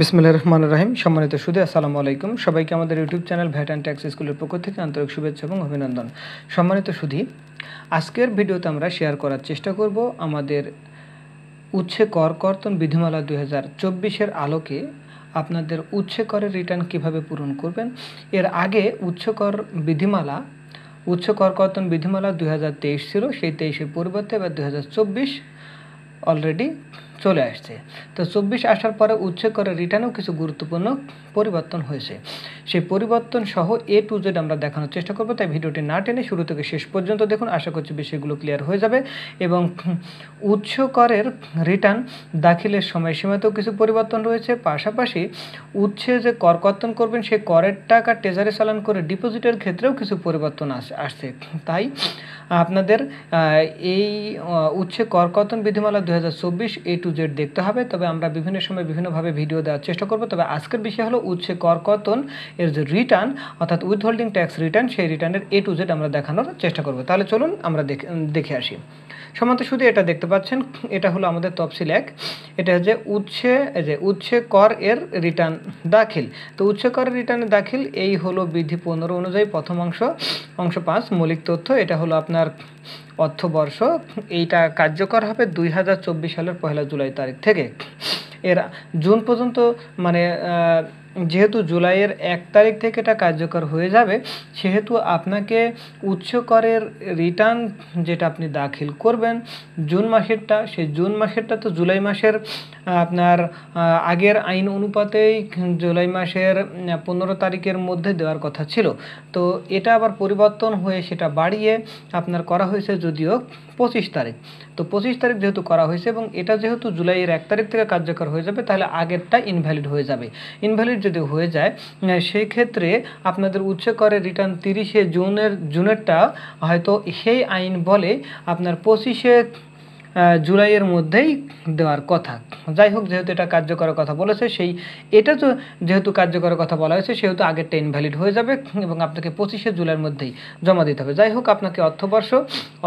বিসমুল্লাহ রহমান রাহিম সম্মানিত সুদে আসসালামু আলাইকুম সবাইকে আমাদের YouTube channel VAT and tax স্কুলের পক্ষ থেকে আন্তরিক শুভেচ্ছা এবং অভিনন্দন সম্মানিত সুধী আজকের ভিডিওতে আমরা শেয়ার করার চেষ্টা করব আমাদের উচ্ছে কর কর্তন বিধিমালা দুই হাজার চব্বিশের আলোকে আপনাদের উচ্ছে করের রিটার্ন কিভাবে পূরণ করবেন এর আগে উচ্চ কর বিধিমালা উচ্চ কর কর্তন বিধিমালা দুই হাজার তেইশ ছিল সেই তেইশের পরিবর্তে এবার দুই হাজার চব্বিশ অলরেডি চলে আসছে তো চব্বিশ আসার পরে উচ্ছেদ করে রিটার্নেও কিছু গুরুত্বপূর্ণ পরিবর্তন হয়েছে সেই পরিবর্তন সহ এ টু জেড আমরা দেখানোর চেষ্টা করবো তাই ভিডিওটি না টেনে শুরু থেকে শেষ পর্যন্ত দেখুন আশা করছি বিষয়গুলো ক্লিয়ার হয়ে যাবে এবং উচ্চ করের রিটার্ন দাখিলের সময়সীমাতেও কিছু পরিবর্তন রয়েছে পাশাপাশি উচ্ছে যে কর কর্তন করবেন সেই করের টাকা টেজারে চালান করে ডিপোজিটের ক্ষেত্রেও কিছু পরিবর্তন আসে আসছে তাই আপনাদের এই উচ্ছে কর কর্তন বিধিমালা দু হাজার চব্বিশ এ টু জেড দেখতে হবে তবে আমরা বিভিন্ন সময় বিভিন্নভাবে ভিডিও দেওয়ার চেষ্টা করব তবে আজকের বিষয় হলো উচ্ছে করকর্তন এর যে রিটার্ন অর্থাৎ উইথহোল্ডিং ট্যাক্স রিটার্ন সেই রিটার্নের এ টু জেড আমরা দেখানোর চেষ্টা করব তাহলে চলুন আমরা দেখে আসি সমান্ত শুধু এটা দেখতে পাচ্ছেন এটা হলো আমাদের তফসিল এক এটা হচ্ছে উচ্ছে যে উচ্ছে কর এর রিটার্ন দাখিল তো উচ্ছে করের রিটার্নের দাখিল এই হলো বিধি পনেরো অনুযায়ী প্রথম অংশ অংশ পাঁচ মৌলিক তথ্য এটা হলো আপনার অর্থবর্ষ এইটা কার্যকর হবে দুই সালের পহেলা জুলাই তারিখ থেকে এর জুন পর্যন্ত মানে যেহেতু জুলাইয়ের এক তারিখ থেকে এটা কার্যকর হয়ে যাবে সেহেতু আপনাকে উচ্চ করের রিটার্ন যেটা আপনি দাখিল করবেন জুন মাসেরটা সেই জুন মাসেরটা তো জুলাই মাসের আপনার আগের আইন অনুপাতেই জুলাই মাসের পনেরো তারিখের মধ্যে দেওয়ার কথা ছিল তো এটা আবার পরিবর্তন হয়ে সেটা বাড়িয়ে আপনার করা হয়েছে যদিও পঁচিশ তারিখ তো পঁচিশ তারিখ যেহেতু করা হয়েছে এবং এটা যেহেতু জুলাইয়ের এক তারিখ থেকে কার্যকর হয়ে যাবে তাহলে আগেরটা ইনভ্যালিড হয়ে যাবে ইনভ্যালিড যদি হয়ে যায় সেই ক্ষেত্রে আপনাদের উচ্চ করে রিটার্ন তিরিশে জুনের জুনেরটা হয়তো সেই আইন বলে আপনার পঁচিশে জুলাইয়ের মধ্যেই দেওয়ার কথা যাই হোক যেহেতু এটা কার্যকরের কথা বলেছে সেই এটা তো যেহেতু কার্যকরের কথা বলা হয়েছে সেহেতু আগে টেন ভ্যালিড হয়ে যাবে এবং আপনাকে পঁচিশে জুলাইয়ের মধ্যেই জমা দিতে হবে যাই হোক আপনাকে অর্থবর্ষ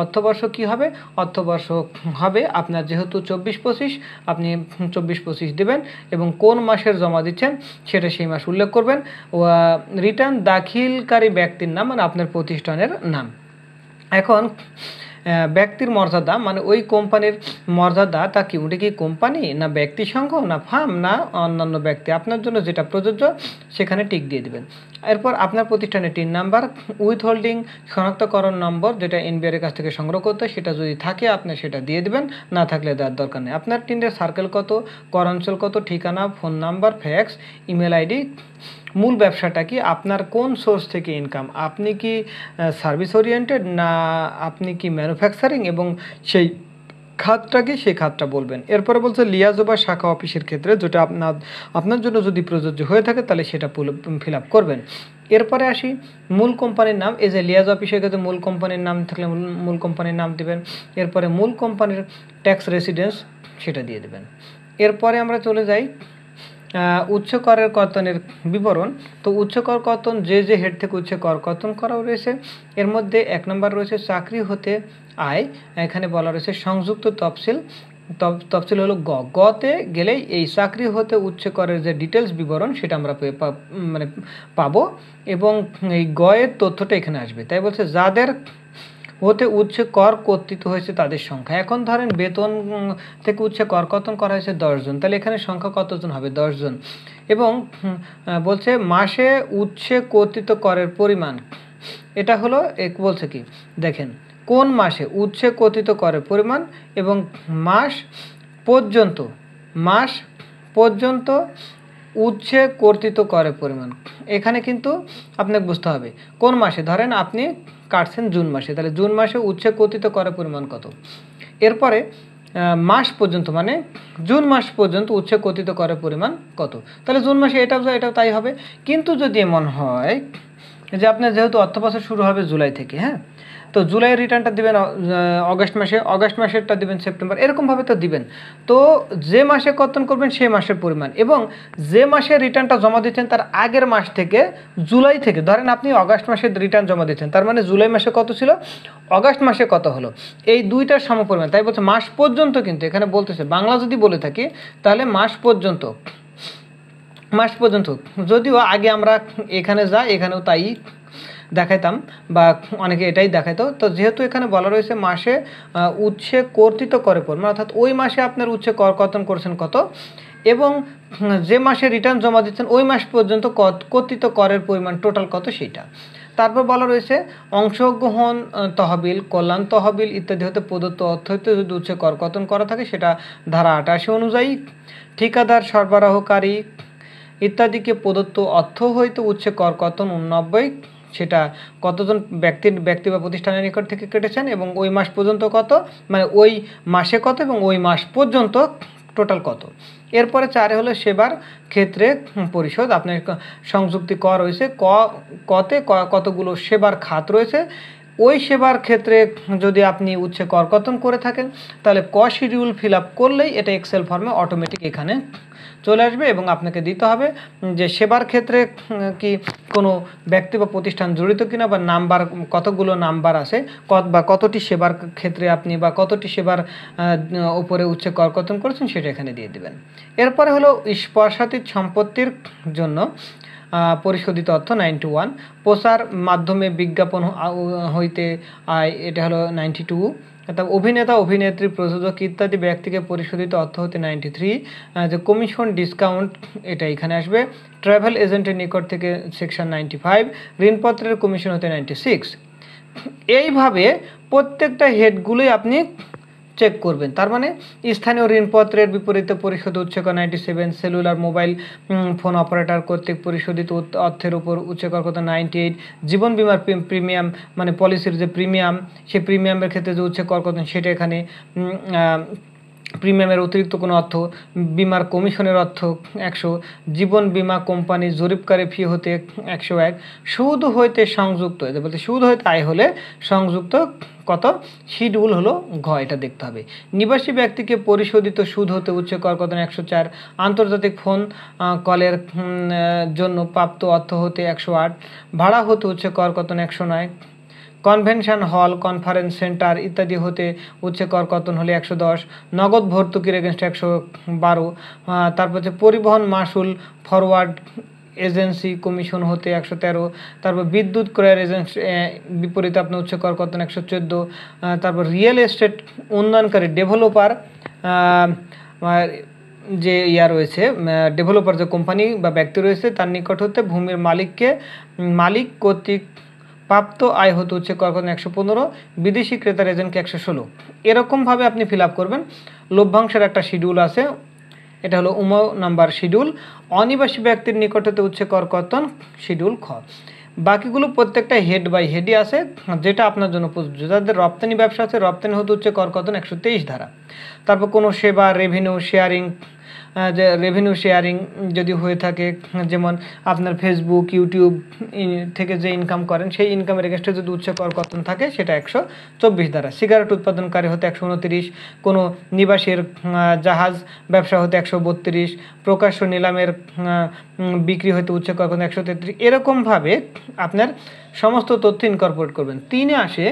অর্থবর্ষ কি হবে অর্থবর্ষ হবে আপনার যেহেতু চব্বিশ পঁচিশ আপনি চব্বিশ পঁচিশ দেবেন এবং কোন মাসের জমা দিচ্ছেন সেটা সেই মাস উল্লেখ করবেন ও রিটার্ন দাখিলকারী ব্যক্তির নাম মানে আপনার প্রতিষ্ঠানের নাম এখন ব্যক্তির মর্যাদা মানে ওই কোম্পানির মর্যাদা তা কি ওটা কি কোম্পানি না ব্যক্তি সংঘ না ফার্ম না অন্যান্য ব্যক্তি আপনার জন্য যেটা প্রযোজ্য সেখানে টিক দিয়ে দেবেন এরপর আপনার প্রতিষ্ঠানে টিন নাম্বার উইথ হোল্ডিং শনাক্তকরণ নম্বর যেটা এনবিআরের কাছ থেকে সংগ্রহ করতে সেটা যদি থাকে আপনি সেটা দিয়ে দেবেন না থাকলে দেওয়ার দরকার নেই আপনার টিনের সার্কেল কত করঞ্চল কত ঠিকানা phone number fax email ID মূল ব্যবসাটা কি আপনার কোন সোর্স থেকে ইনকাম আপনি কি সার্ভিস ওরিয়েন্টেড না আপনি কি ম্যানুফ্যাকচারিং এবং সেই খাতটা কি সেই খাতটা বলবেন এরপরে বলছে লিয়াজোবা শাখা অফিসের ক্ষেত্রে যেটা আপনার আপনার জন্য যদি প্রযোজ্য হয়ে থাকে তাহলে সেটা ফিল আপ করবেন এরপরে আসি মূল কোম্পানির নাম এই যে লিয়াজ অফিসের ক্ষেত্রে মূল কোম্পানির নাম থাকলে মূল কোম্পানির নাম দেবেন এরপরে মূল কোম্পানির ট্যাক্স রেসিডেন্স সেটা দিয়ে দেবেন এরপরে আমরা চলে যাই উচ্চ করের কর্তনের বিবরণ তো উচ্চ কর কর্তন যে যে হেড থেকে উচ্চ কর কর্তন করা রয়েছে এর মধ্যে এক নম্বর রয়েছে চাকরি হতে আয় এখানে বলা রয়েছে সংযুক্ত তফসিল তফসিল হলো গ গতে গেলেই এই চাকরি হতে উচ্চ করের যে ডিটেলস বিবরণ সেটা আমরা মানে পাবো এবং এই গয়ের তথ্যটা এখানে আসবে তাই বলছে যাদের ওতে উচ্ছে কর কর্তৃত হয়েছে তাদের সংখ্যা এখন ধরেন বেতন থেকে উচ্ছে কর কতন করা হয়েছে দশজন তাহলে এখানে সংখ্যা কতজন হবে দশজন এবং বলছে মাসে উচ্ছে কর্তৃত করের পরিমাণ এটা হলো এক বলছে কি দেখেন কোন মাসে উচ্ছে কর্তৃত করের পরিমাণ এবং মাস পর্যন্ত মাস পর্যন্ত উচ্ছে কর্তৃত্ব করে পরিমাণ এখানে কিন্তু আপনাকে বুঝতে হবে কোন মাসে ধরেন আপনি কাটছেন জুন মাসে তাহলে জুন মাসে উচ্ছে কর্তৃত্ব করে পরিমাণ কত এরপরে মাস পর্যন্ত মানে জুন মাস পর্যন্ত উচ্ছে কথিত করে পরিমাণ কত তাহলে জুন মাসে এটাও যা এটাও তাই হবে কিন্তু যদি এমন হয় যে আপনার যেহেতু অর্থবছর শুরু হবে জুলাই থেকে হ্যাঁ তো জুলাই রিটার্নটা দিবেন অগস্ট মাসে অগস্ট মাসেরটা দিবেন সেপ্টেম্বর এরকমভাবে তো দিবেন তো যে মাসে কর্তন করবেন সেই মাসের পরিমাণ এবং যে মাসে রিটার্নটা জমা দিচ্ছেন তার আগের মাস থেকে জুলাই থেকে ধরেন আপনি অগস্ট মাসে রিটার্ন জমা দিচ্ছেন তার মানে জুলাই মাসে কত ছিল অগস্ট মাসে কত হলো এই দুইটার সমপরিমাণ তাই বলছে মাস পর্যন্ত কিন্তু এখানে বলতেছে বাংলা যদি বলে থাকি তাহলে মাস পর্যন্ত মাস পর্যন্ত যদিও আগে আমরা এখানে যাই এখানেও তাই দেখাইতাম বা অনেকে এটাই দেখাইতো তো যেহেতু এখানে বলা রয়েছে মাসে উচ্ছে কর্তৃত্ব করে পরিমাণ অর্থাৎ ওই মাসে আপনার উচ্ছে কর কর্তন করছেন কত এবং যে মাসে রিটার্ন জমা দিচ্ছেন ওই মাস পর্যন্ত কর্তৃত্ব করের পরিমাণ টোটাল কত সেটা তারপর বলা রয়েছে অংশগ্রহণ তহবিল কল্যাণ তহবিল ইত্যাদি হতে প্রদত্ত অর্থ হতে যদি উচ্ছে করকতন করা থাকে সেটা ধারা আটাশি অনুযায়ী ঠিকাদার সরবরাহকারী ইত্যাদিকে প্রদত্ত অর্থ হইতে উচ্ছে করকতন উন্নব্বই সেটা কতজন ব্যক্তির ব্যক্তি বা প্রতিষ্ঠানের নিকট থেকে কেটেছেন এবং ওই মাস পর্যন্ত কত মানে ওই মাসে কত এবং ওই মাস পর্যন্ত টোটাল কত এরপরে চারে হলো সেবার ক্ষেত্রে পরিশোধ আপনার সংযুক্তি ক রয়েছে ক কতে কতগুলো সেবার খাত রয়েছে ওই সেবার ক্ষেত্রে যদি আপনি উচ্ছে করকতন করে থাকেন তাহলে ক শিডিউল ফিল করলেই এটা এক্সেল ফর্মে অটোমেটিক এখানে চলে আসবে এবং আপনাকে দিতে হবে যে সেবার ক্ষেত্রে কি কোনো ব্যক্তি বা প্রতিষ্ঠান জড়িত কিনা বা নাম্বার কতগুলো নাম্বার আছে কত বা কতটি সেবার ক্ষেত্রে আপনি বা কতটি সেবার উপরে উচ্ছে কর কর্তন করেছেন সেটা এখানে দিয়ে দেবেন এরপরে হলো স্পর্শাতীত সম্পত্তির জন্য পরিশোধিত অর্থ নাইনটি ওয়ান প্রচার মাধ্যমে বিজ্ঞাপন হইতে আয় এটা হলো নাইনটি টু অর্থাৎ অভিনেতা অভিনেত্রী প্রযোজক ইত্যাদি ব্যক্তিকে পরিশোধিত অর্থ হতে নাইনটি থ্রি যে কমিশন ডিসকাউন্ট এটা এখানে আসবে ট্রাভেল এজেন্টের নিকট থেকে সেকশন নাইনটি ফাইভ ঋণপত্রের কমিশন হতে নাইনটি সিক্স এইভাবে প্রত্যেকটা হেডগুলোই আপনি চেক করবেন তার মানে স্থানীয় ঋণপত্রের বিপরীতে পরিশোধ উচ্চকর ninety seven cellular mobile phone operator কর্তৃক পরিশোধিত অর্থের উপর উচ্চকর কত নাইনটি এইট জীবন বিমার প্রিমিয়াম মানে পলিসির যে প্রিমিয়াম সেই প্রিমিয়ামের ক্ষেত্রে যে উচ্চকর কত সেটা এখানে প্রিমিয়ামের অতিরিক্ত কোনো অর্থ বিমার কমিশনের অর্থ একশো জীবন বিমা কোম্পানি জরিপকারী ফি হতে একশো এক সুদ হইতে সংযুক্ত হইতে বলতে সুদ হইতে আয় হলে সংযুক্ত কত শিডিউল হলো ঘ এটা দেখতে হবে নিবাসী ব্যক্তিকে পরিশোধিত সুদ হতে উচ্চ কর কত একশো চার আন্তর্জাতিক ফোন কলের জন্য প্রাপ্ত অর্থ হতে একশো আট ভাড়া হতে উচ্চ কর কত একশো নয় কনভেনশন হল কনফারেন্স সেন্টার ইত্যাদি হতে উচ্ছে কর হলে একশো দশ নগদ ভর্তুকির এগেনস্ট একশো বারো তারপর হচ্ছে পরিবহন মাসুল ফরওয়ার্ড এজেন্সি কমিশন হতে একশো তেরো তারপর বিদ্যুৎ ক্রয়ের এজেন্স বিপরীতে আপনার উচ্চ কর একশো চোদ্দো তারপর রিয়েল এস্টেট উন্নয়নকারী ডেভেলপার যে ইয়া রয়েছে ডেভেলপার যে কোম্পানি বা ব্যক্তি রয়েছে তার নিকট হতে ভূমির মালিককে মালিক কর্তৃক প্রাপ্ত আয় হতে হচ্ছে কখন একশো পনেরো বিদেশি ক্রেতার এজেন্টকে একশো ষোলো এরকমভাবে আপনি ফিল করবেন লভ্যাংশের একটা শিডিউল আছে এটা হলো উম নাম্বার শিডিউল অনিবাসী ব্যক্তির নিকট হতে উচ্ছে কর কর্তন শিডিউল খ বাকিগুলো প্রত্যেকটা হেড বাই হেডই আছে যেটা আপনার জন্য প্রযোজ্য যাদের রপ্তানি ব্যবসা আছে রপ্তানি হতে হচ্ছে কর একশো তেইশ ধারা তারপর কোনো সেবা রেভিনিউ শেয়ারিং যে রেভিনিউ শেয়ারিং যদি হয়ে থাকে যেমন আপনার ফেসবুক ইউটিউব থেকে যে ইনকাম করেন সেই ইনকামের এগেনস্টে যদি উচ্চ কর কর্তন থাকে সেটা একশো চব্বিশ দ্বারা সিগারেট উৎপাদনকারী হতে একশো উনত্রিশ কোনো নিবাসের জাহাজ ব্যবসা হতে একশো বত্রিশ প্রকাশ্য নিলামের বিক্রি হতে উচ্চ কর কর্তন একশো তেত্রিশ এরকমভাবে আপনার সমস্ত তথ্য ইনকর্পোরেট করবেন তিনে আসে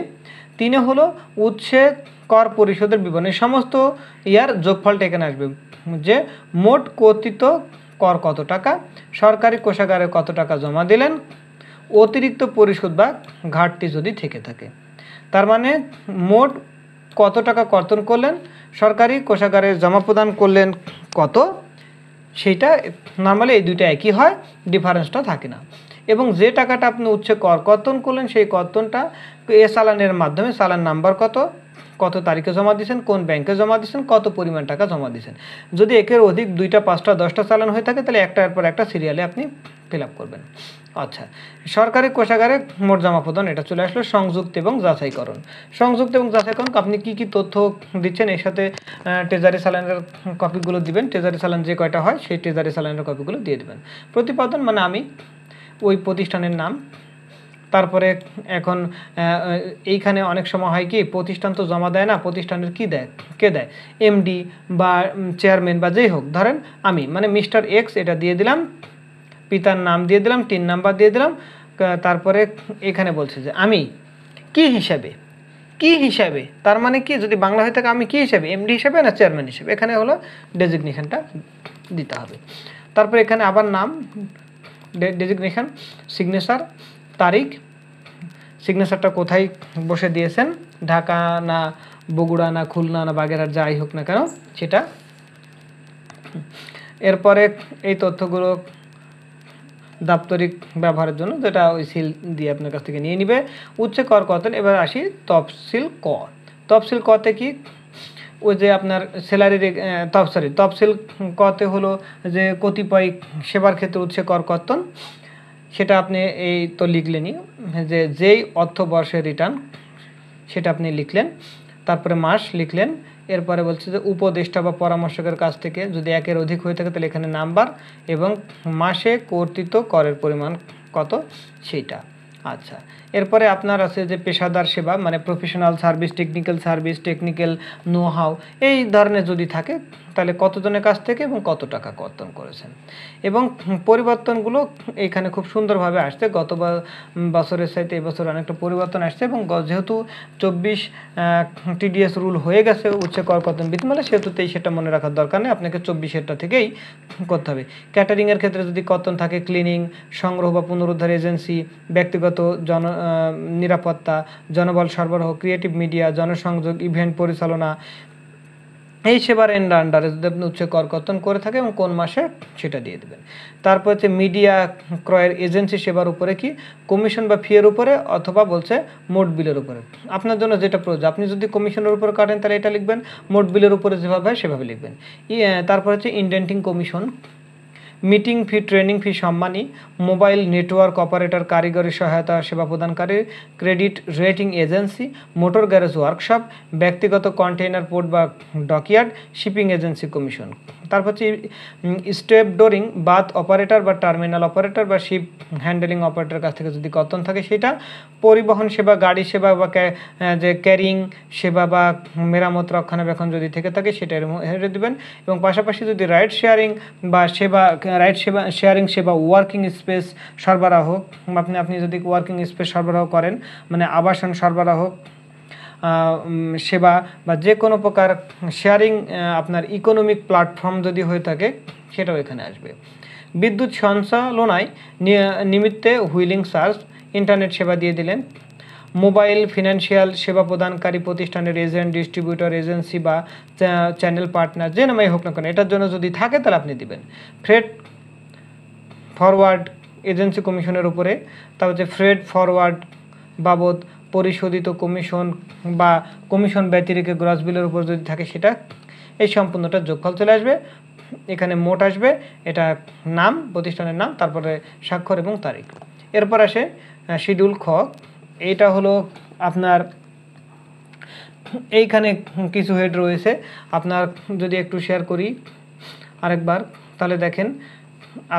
তিনে হলো উচ্ছেদ কর পরিশোধের বিবরণ এই সমস্ত ইয়ার যোগফলটা এখানে আসবে যে মোট কথিত কর কত টাকা সরকারি কোষাগারে কত টাকা জমা দিলেন অতিরিক্ত পরিশোধ বা ঘাটতি যদি থেকে থাকে তার মানে মোট কত টাকা কর্তন করলেন সরকারি কোষাগারে জমা প্রদান করলেন কত সেইটা নর্মালি এই দুইটা একই হয় ডিফারেন্সটা থাকে না এবং যে টাকাটা আপনি উচ্ছে কর কর্তন করলেন সেই কর্তনটা এ চালানের মাধ্যমে চালান নাম্বার কত কত তারিখে জমা দিয়েছেন কোন ব্যাংকে জমা দিয়েছেন কত পরিমাণ টাকা জমা দিয়েছেন যদি একের অধিক দুইটা পাঁচটা দশটা চালান হয়ে থাকে তাহলে একটার পর একটা সিরিয়ালে আপনি ফিল করবেন আচ্ছা সরকারি কোষাগারে মোট জমা প্রদান এটা চলে আসলো সংযুক্ত এবং যাচাইকরণ সংযুক্ত এবং যাচাইকরণ আপনি কি কি তথ্য দিচ্ছেন এর সাথে ট্রেজারি স্যালেন্ডার কপিগুলো দিবেন ট্রেজারি স্যালাইন যে কয়টা হয় সেই ট্রেজারি স্যালেন্ডার কপিগুলো দিয়ে দেবেন প্রতিপাদন মানে আমি ওই প্রতিষ্ঠানের নাম তারপরে এখন এইখানে অনেক সময় হয় কি প্রতিষ্ঠান তো জমা দেয় না প্রতিষ্ঠানের কি দেয় কে দেয় এমডি বা চেয়ারম্যান বা যেই হোক ধরেন আমি মানে মিস্টার এক্স এটা দিয়ে দিলাম পিতার নাম দিয়ে দিলাম তিন নাম্বার দিয়ে দিলাম তারপরে এখানে বলছে যে আমি কি হিসাবে কি হিসাবে তার মানে কি যদি বাংলা হয়ে থাকে আমি কি হিসাবে এমডি হিসাবে না চেয়ারম্যান হিসেবে এখানে হলো ডেজিগনেশনটা দিতে হবে তারপরে এখানে আবার নাম ডেজিগনেশন সিগনেচার তারিখ সিগনেচারটা কোথায় বসে দিয়েছেন ঢাকা না বগুড়া না খুলনা না বাগেরহাট যাই হোক না কেন সেটা এরপরে এই তথ্যগুলো দাপ্তরিক ব্যবহারের জন্য যেটা ওই সিল দিয়ে আপনার কাছ থেকে নিয়ে নিবে উচ্চ কর কতন এবার আসি তফসিল ক তফসিল কতে কি ওই যে আপনার স্যালারির তফসরি সরি তফসিল কতে হলো যে কতিপয় সেবার ক্ষেত্রে উচ্ছে কর কর্তন সেটা আপনি এই তো লিখলেনই যে যেই অর্থবর্ষে রিটার্ন সেটা আপনি লিখলেন তারপরে মাস লিখলেন এরপরে বলছে যে উপদেষ্টা বা পরামর্শকের কাছ থেকে যদি একের অধিক হয়ে থাকে তাহলে এখানে নাম্বার এবং মাসে কর্তৃত্ব করের পরিমাণ কত সেইটা আচ্ছা এরপরে আপনার আছে যে পেশাদার সেবা মানে professional service technical service technical know how এই ধরনের যদি থাকে তাহলে কতজনের কাছ থেকে এবং কত টাকা কর্তন করেছেন এবং পরিবর্তনগুলো এইখানে খুব সুন্দরভাবে আসছে গত বছরের চাইতে এবছর অনেকটা পরিবর্তন আসছে এবং যেহেতু চব্বিশ টিডিএস রুল হয়ে গেছে উচ্চ কর কর্তন বিধিমালা মানে সেহেতুতেই সেটা মনে রাখার দরকার নেই আপনাকে চব্বিশেরটা থেকেই করতে হবে ক্যাটারিংয়ের ক্ষেত্রে যদি কর্তন থাকে ক্লিনিং সংগ্রহ বা পুনরুদ্ধার এজেন্সি ব্যক্তিগত জন নিরাপত্তা জনবল সরবরাহ ক্রিয়েটিভ মিডিয়া জনসংযোগ ইভেন্ট পরিচালনা এই সেবার এন্ডার আন্ডারে যদি আপনি উচ্চ কর কর্তন করে থাকে এবং কোন মাসে সেটা দিয়ে দেবেন তারপর হচ্ছে মিডিয়া ক্রয়ের এজেন্সি সেবার উপরে কি কমিশন বা ফিয়ের উপরে অথবা বলছে মোট বিলের উপরে আপনার জন্য যেটা প্রয়োজন আপনি যদি কমিশনের উপর কাটেন তাহলে এটা লিখবেন মোট বিলের উপরে যেভাবে সেভাবে লিখবেন তারপর হচ্ছে indenting commission meeting fee training fee সম্মানী মোবাইল নেটওয়ার্ক অপারেটর কারিগরি সহায়তা সেবা প্রদানকারী credit rating agency motor garage workshop ব্যক্তিগত কন্টেইনার পোর্ট বা ডকইয়ার্ড শিপিং এজেন্সি কমিশন তারপর হচ্ছে স্টেপ ডোরিং বাথ অপারেটর বা টার্মিনাল অপারেটর বা শিপ হ্যান্ডেলিং অপারেটর কাছ থেকে যদি কর্তন থাকে সেটা পরিবহন সেবা গাড়ি সেবা বা যে ক্যারিং সেবা বা মেরামত রক্ষণাবেক্ষণ যদি থেকে থাকে সেটা হেরে দেবেন এবং পাশাপাশি যদি রাইড শেয়ারিং বা সেবা রাইড সেবা শেয়ারিং সেবা ওয়ার্কিং স্পেস সরবরাহ আপনি আপনি যদি ওয়ার্কিং স্পেস সরবরাহ করেন মানে আবাসন সরবরাহ সেবা বা যে কোনো প্রকার শেয়ারিং আপনার ইকোনমিক প্ল্যাটফর্ম যদি হয়ে থাকে সেটাও এখানে আসবে বিদ্যুৎ সঞ্চালনায় নিমিত্তে হুইলিং চার্জ ইন্টারনেট সেবা দিয়ে দিলেন মোবাইল ফিনান্সিয়াল সেবা প্রদানকারী প্রতিষ্ঠানের এজেন্ট ডিস্ট্রিবিউটর এজেন্সি বা চ্যানেল পার্টনার যে নামেই হোক না কেন এটার জন্য যদি থাকে তাহলে আপনি দিবেন ফ্রেড ফরওয়ার্ড এজেন্সি কমিশনের উপরে তারপর হচ্ছে ফ্রেড ফরওয়ার্ড বাবদ পরিশোধিত কমিশন বা কমিশন ব্যতিরেকে গ্রস বিলের উপর যদি থাকে সেটা এই সম্পূর্ণটা যোগফল চলে আসবে এখানে মোট আসবে এটা নাম প্রতিষ্ঠানের নাম তারপরে স্বাক্ষর এবং তারিখ এরপর আসে শিডিউল খ এটা হলো আপনার এইখানে কিছু হেড রয়েছে আপনার যদি একটু শেয়ার করি আরেকবার তাহলে দেখেন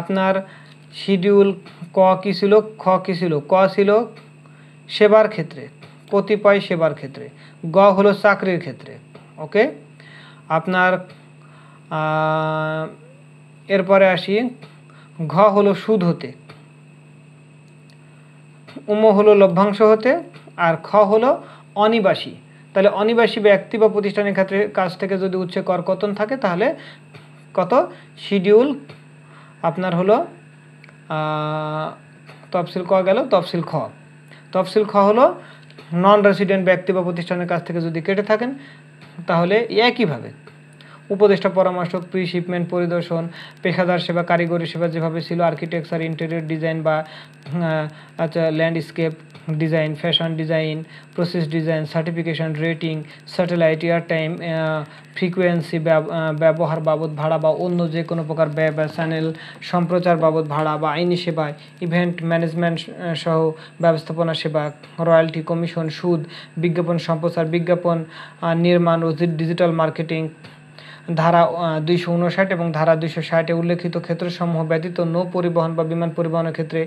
আপনার শিডিউল ক কী ছিল খ কী ছিল ক ছিল সেবার ক্ষেত্রে কতিপয় সেবার ক্ষেত্রে গ হলো চাকরির ক্ষেত্রে ওকে আপনার এরপরে আসি ঘ হলো সুদ হতে উম হলো লভ্যাংশ হতে আর খ হলো অনিবাসী তাহলে অনিবাসী ব্যক্তি বা প্রতিষ্ঠানের ক্ষেত্রে কাছ থেকে যদি উচ্ছে করকতন থাকে তাহলে কত শিডিউল আপনার হলো তফসিল ক গেল তফসিল খ তফসিল খ হলো নন রেসিডেন্ট ব্যক্তি বা প্রতিষ্ঠানের কাছ থেকে যদি কেটে থাকেন তাহলে একইভাবে উপদেষ্টা পরামর্শক প্রি শিপমেন্ট পরিদর্শন পেশাদার সেবা কারিগরি সেবা যেভাবে ছিল আর্কিটেকচার ইন্টেরিয়র ডিজাইন বা আচ্ছা landscape design fashion design process design certification rating satellite air time frequency ব্যবহার বাবদ ভাড়া বা অন্য যে কোনো প্রকার ব্যয় বা চ্যানেল সম্প্রচার বাবদ ভাড়া বা আইনি সেবা ইভেন্ট ম্যানেজমেন্ট সহ ব্যবস্থাপনা সেবা রয়্যালটি কমিশন সুদ বিজ্ঞাপন সম্প্রচার বিজ্ঞাপন নির্মাণ ও ডিজিটাল মার্কেটিং ধারা দুইশো উনষাট এবং ধারা দুইশো ষাটে উল্লেখিত ক্ষেত্রসমূহ ব্যতীত নৌ পরিবহন বা বিমান পরিবহনের ক্ষেত্রে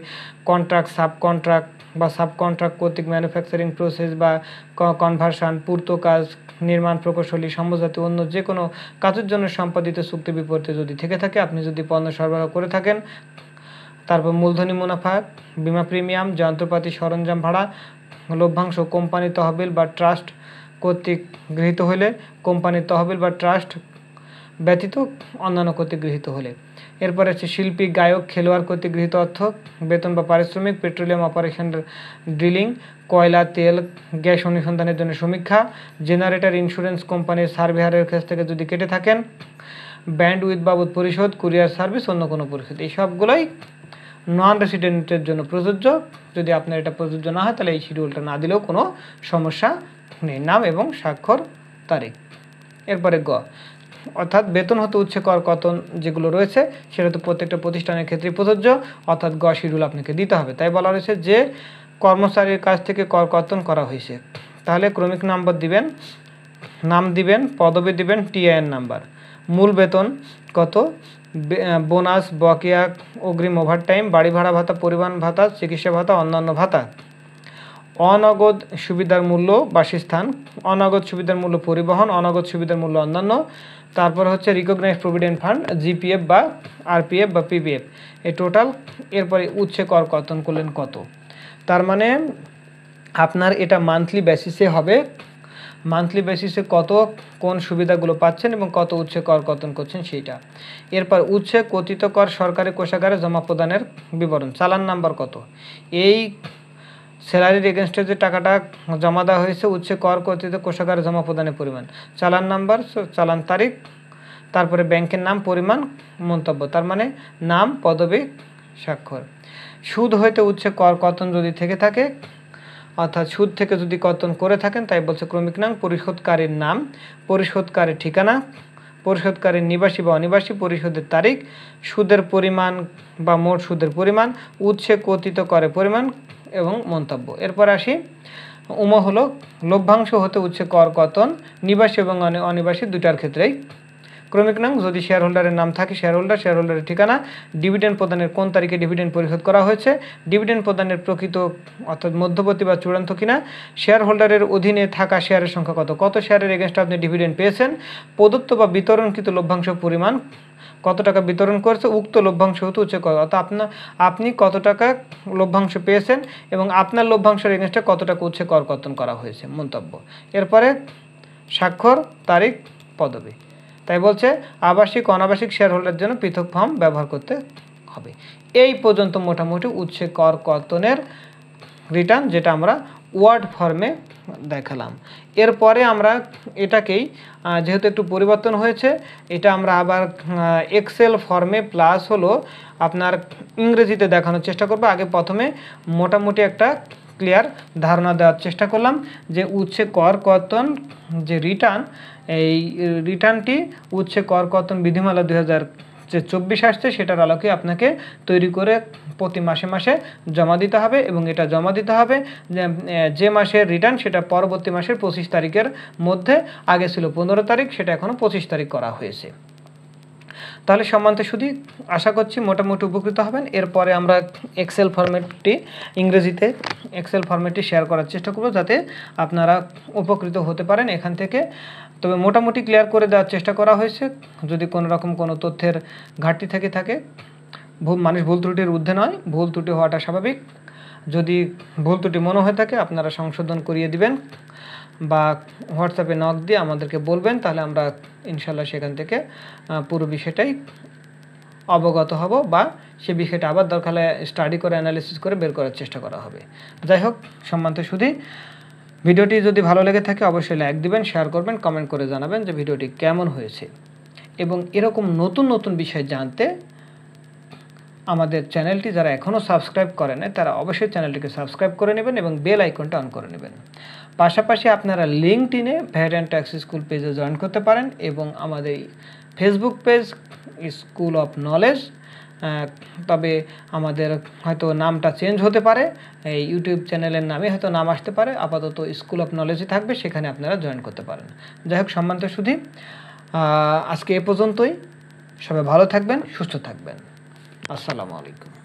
কন্ট্রাক্ট সাব কন্ট্রাক্ট বা সাব কন্ট্রাক্ট কর্তৃক ম্যানুফ্যাকচারিং প্রসেস বা কনভারশন পূর্ত কাজ নির্মাণ প্রকৌশলী সমঝোতা অন্য যে কোনো কাজের জন্য সম্পাদিত চুক্তি বিপরীতে যদি থেকে থাকে আপনি যদি পণ্য সরবরাহ করে থাকেন তারপর মূলধনী মুনাফা বিমা প্রিমিয়াম যন্ত্রপাতি সরঞ্জাম ভাড়া লভ্যাংশ কোম্পানি তহবিল বা ট্রাস্ট কর্তৃক গৃহীত হলে কোম্পানির তহবিল বা ট্রাস্ট ব্যতীত অন্যান্য কর্তৃক গৃহীত হলে এরপরে হচ্ছে শিল্পী গায়ক খেলোয়াড় কর্তৃক গৃহীত অর্থ বেতন বা পারিশ্রমিক পেট্রোলিয়াম অপারেশন ড্রিলিং কয়লা তেল গ্যাস অনুসন্ধানের জন্য সমীক্ষা জেনারেটর ইন্স্যুরেন্স কোম্পানির সার্ভেয়ারের কাছ থেকে যদি কেটে থাকেন ব্যান্ড উইথ বাবদ পরিশোধ কুরিয়ার সার্ভিস অন্য কোনো পরিশোধ এই সবগুলোই নন রেসিডেন্টের জন্য প্রযোজ্য যদি আপনার এটা প্রযোজ্য না হয় তাহলে এই শিডিউলটা না দিলেও কোনো সমস্যা নেই নাম এবং স্বাক্ষর তারিখ এরপরে গ অর্থাৎ বেতন হতে উচ্ছে কর কতন যেগুলো রয়েছে সেটা তো প্রত্যেকটা প্রতিষ্ঠানের ক্ষেত্রে প্রযোজ্য অর্থাৎ গ শিডিউল আপনাকে দিতে হবে তাই বলা রয়েছে যে কর্মচারীর কাছ থেকে কর কর্তন করা হয়েছে তাহলে ক্রমিক নাম্বার দিবেন নাম দিবেন পদবী দিবেন টিআইএন নাম্বার মূল বেতন কত বোনাস বকেয়া অগ্রিম ওভার টাইম বাড়ি ভাড়া ভাতা পরিবহন ভাতা চিকিৎসা ভাতা অন্যান্য ভাতা অনগদ সুবিধার মূল্য বাসস্থান অনগদ সুবিধার মূল্য পরিবহন অনগদ সুবিধার মূল্য অন্যান্য তারপর হচ্ছে রিকগনাইজ প্রভিডেন্ট ফান্ড জিপিএফ বা আরপিএফ বা পিপিএফ এই টোটাল এরপরে উচ্ছে কর কর্তন করলেন কত তার মানে আপনার এটা মান্থলি বেসিসে হবে মান্থলি বেসিসে কত কোন সুবিধাগুলো পাচ্ছেন এবং কত উচ্ছে কর কর্তন করছেন সেইটা এরপর উচ্ছে কথিত কর সরকারি কোষাগারে জমা প্রদানের বিবরণ চালান নাম্বার কত এই স্যালারির এগেনস্টে যে টাকাটা জমা দেওয়া হয়েছে উচ্ছে কর কর্তৃত কোষাগার জমা প্রদানের পরিমাণ চালান নাম্বার চালান তারিখ তারপরে ব্যাংকের নাম পরিমাণ মন্তব্য তার মানে নাম পদবী স্বাক্ষর সুদ হইতে উচ্ছে কর কর্তন যদি থেকে থাকে অর্থাৎ সুদ থেকে যদি কর্তন করে থাকেন তাই বলছে ক্রমিক নাম পরিশোধকারীর নাম পরিশোধকারীর ঠিকানা পরিশোধকারী নিবাসী বা অনিবাসী পরিশোধের তারিখ সুদের পরিমাণ বা মোট সুদের পরিমাণ উৎসে কথিত করে পরিমাণ এবং মন্তব্য এরপর আসি উম হলো লভ্যাংশ হতে উৎসে কর কতন নিবাসী এবং অনিবাসী দুটার ক্ষেত্রেই ক্রমিক নাম যদি শেয়ার হোল্ডারের নাম থাকে শেয়ার হোল্ডার শেয়ার হোল্ডারের ঠিকানা ডিভিডেন্ড প্রদানের কোন তারিখে ডিভিডেন্ড পরিশোধ করা হয়েছে ডিভিডেন্ড প্রদানের প্রকৃত অর্থাৎ মধ্যবর্তী বা চূড়ান্ত কিনা শেয়ার হোল্ডারের অধীনে থাকা শেয়ারের সংখ্যা কত কত শেয়ারের এগেনস্টে আপনি ডিভিডেন্ড পেয়েছেন প্রদত্ত বা বিতরণকৃত লভ্যাংশ পরিমাণ কত টাকা বিতরণ করেছে উক্ত লভ্যাংশ হতে উচ্চ কত অর্থাৎ আপনার আপনি কত টাকা লভ্যাংশ পেয়েছেন এবং আপনার লভ্যাংশের এগেনস্টে কত টাকা উচ্ছে কর কর্তন করা হয়েছে মন্তব্য এরপরে স্বাক্ষর তারিখ পদবী তাই বলছে আবাসিক অনাবাসিক শেয়ার হোল্ডার জন্য পৃথক ফর্ম ব্যবহার করতে হবে এই পর্যন্ত মোটামুটি উচ্ছে কর কর্তনের রিটার্ন যেটা আমরা ওয়ার্ড ফর্মে দেখালাম এরপরে আমরা এটাকেই যেহেতু একটু পরিবর্তন হয়েছে এটা আমরা আবার এক্সেল ফর্মে প্লাস হলো আপনার ইংরেজিতে দেখানোর চেষ্টা করবো আগে প্রথমে মোটামুটি একটা ক্লিয়ার ধারণা দেওয়ার চেষ্টা করলাম যে উচ্ছে কর কর্তন যে রিটার্ন এই রিটার্নটি উচ্ছে কর কর্তন বিধিমালা দুই যে চব্বিশ আসছে সেটার আলোকে আপনাকে তৈরি করে প্রতি মাসে মাসে জমা দিতে হবে এবং এটা জমা দিতে হবে যে মাসের রিটার্ন সেটা পরবর্তী মাসের পঁচিশ তারিখের মধ্যে আগে ছিল পনেরো তারিখ সেটা এখনও পঁচিশ তারিখ করা হয়েছে তাহলে সম্মানতে শুধু আশা করছি মোটামুটি উপকৃত হবেন এরপরে আমরা এক্সেল ফরম্যাটটি ইংরেজিতে এক্সেল ফরম্যাটটি শেয়ার করার চেষ্টা করব যাতে আপনারা উপকৃত হতে পারেন এখান থেকে তবে মোটামুটি ক্লিয়ার করে দেওয়ার চেষ্টা করা হয়েছে যদি কোনো রকম কোনো তথ্যের ঘাটতি থেকে থাকে মানুষ ভুল ত্রুটির ঊর্ধ্বে নয় ভুল ত্রুটি হওয়াটা স্বাভাবিক যদি ভুল ত্রুটি মনে হয়ে থাকে আপনারা সংশোধন করিয়ে দিবেন বা হোয়াটসঅ্যাপে নক দিয়ে আমাদেরকে বলবেন তাহলে আমরা ইনশাল্লাহ সেখান থেকে পুরো বিষয়টাই অবগত হব বা সে বিষয়টা আবার দরকার হলে স্টাডি করে অ্যানালিসিস করে বের করার চেষ্টা করা হবে যাই হোক সম্মানিত শুধু ভিডিওটি যদি ভালো লেগে থাকে অবশ্যই লাইক দিবেন শেয়ার করবেন কমেন্ট করে জানাবেন যে ভিডিওটি কেমন হয়েছে এবং এরকম নতুন নতুন বিষয় জানতে আমাদের চ্যানেলটি যারা এখনও সাবস্ক্রাইব করে না তারা অবশ্যই চ্যানেলটিকে সাবস্ক্রাইব করে নেবেন এবং বেল আইকনটা অন করে নেবেন পাশাপাশি আপনারা লিঙ্কডিনে ইনে ভ্যাট অ্যান্ড ট্যাক্স স্কুল পেজে জয়েন করতে পারেন এবং আমাদের Facebook page school of knowledge তবে আমাদের হয়তো নামটা চেঞ্জ হতে পারে এই ইউটিউব চ্যানেলের নামে হয়তো নাম আসতে পারে আপাতত স্কুল অফ নলেজই থাকবে সেখানে আপনারা জয়েন করতে পারেন যাই হোক সম্মানিত সুধী আজকে এ পর্যন্তই সবাই ভালো থাকবেন সুস্থ থাকবেন আসসালামু আলাইকুম